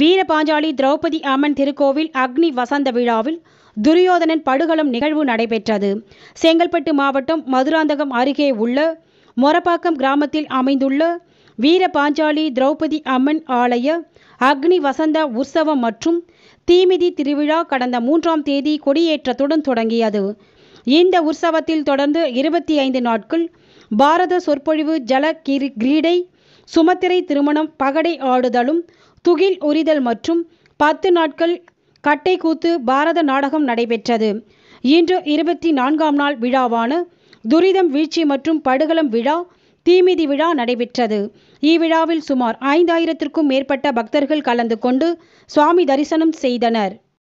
வீரபாஞ்சாலி திரௌபதி அம்மன் திருக்கோவில் அக்னி வசந்த விழாவில் துரியோதனன் படுகளம் நிகழ்வு நடைபெற்றது செங்கல்பட்டு மாவட்டம் மதுராந்தகம் அருகே உள்ள மொரப்பாக்கம் கிராமத்தில் அமைந்துள்ள வீரபாஞ்சாலி திரௌபதி அம்மன் ஆலய அக்னி வசந்த உற்சவம் மற்றும் தீமிதி திருவிழா கடந்த மூன்றாம் தேதி கொடியேற்றத்துடன் தொடங்கியது இந்த உற்சவத்தில் தொடர்ந்து இருபத்தி ஐந்து நாட்கள் பாரத சொற்பொழிவு ஜல கிரீடை சுமத்திரை திருமணம் பகடை ஆடுதலும் துகில் உரிதல் மற்றும் பத்து நாட்கள் கட்டை கூத்து பாரத நாடகம் நடைபெற்றது இன்று இருபத்தி நான்காம் நாள் விழாவான துரிதம் வீழ்ச்சி மற்றும் படுகளம் விழா தீமிதி விழா நடைபெற்றது இவ்விழாவில் சுமார் ஐந்தாயிரத்திற்கும் மேற்பட்ட பக்தர்கள் கலந்து கொண்டு சுவாமி தரிசனம் செய்தனர்